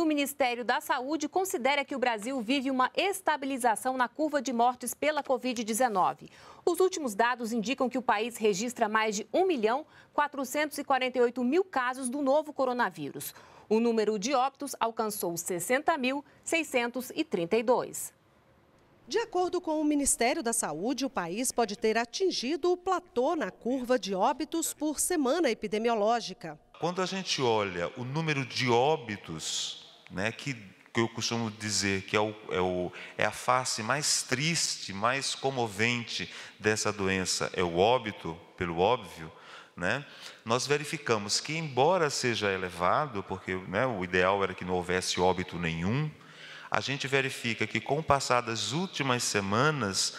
O Ministério da Saúde considera que o Brasil vive uma estabilização na curva de mortes pela Covid-19. Os últimos dados indicam que o país registra mais de 1 milhão 448 mil casos do novo coronavírus. O número de óbitos alcançou 60.632. De acordo com o Ministério da Saúde, o país pode ter atingido o platô na curva de óbitos por semana epidemiológica. Quando a gente olha o número de óbitos né, que, que eu costumo dizer que é, o, é, o, é a face mais triste, mais comovente dessa doença, é o óbito, pelo óbvio, né, nós verificamos que, embora seja elevado, porque né, o ideal era que não houvesse óbito nenhum, a gente verifica que, com o últimas semanas,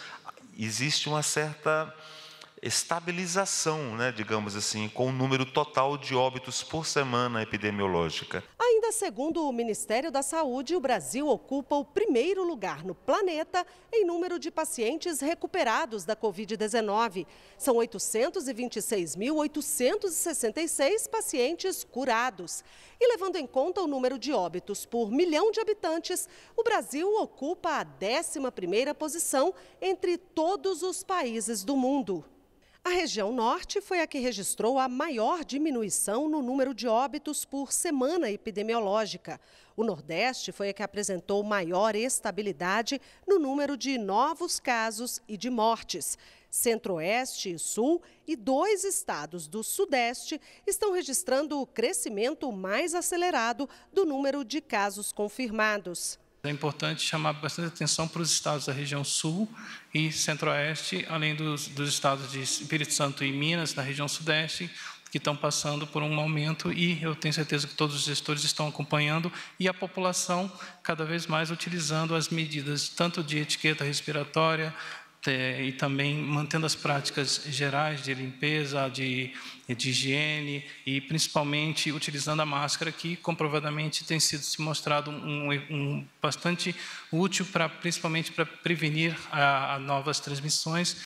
existe uma certa estabilização, né, digamos assim, com o número total de óbitos por semana epidemiológica. Ainda segundo o Ministério da Saúde, o Brasil ocupa o primeiro lugar no planeta em número de pacientes recuperados da Covid-19. São 826.866 pacientes curados. E levando em conta o número de óbitos por milhão de habitantes, o Brasil ocupa a 11ª posição entre todos os países do mundo. A região norte foi a que registrou a maior diminuição no número de óbitos por semana epidemiológica. O Nordeste foi a que apresentou maior estabilidade no número de novos casos e de mortes. Centro-Oeste e Sul e dois estados do Sudeste estão registrando o crescimento mais acelerado do número de casos confirmados. Então, é importante chamar bastante atenção para os estados da região sul e centro-oeste, além dos, dos estados de Espírito Santo e Minas, na região sudeste, que estão passando por um aumento e eu tenho certeza que todos os gestores estão acompanhando e a população cada vez mais utilizando as medidas tanto de etiqueta respiratória, e também mantendo as práticas gerais de limpeza, de, de higiene e principalmente utilizando a máscara, que comprovadamente tem sido se mostrado um, um bastante útil para principalmente para prevenir a, a novas transmissões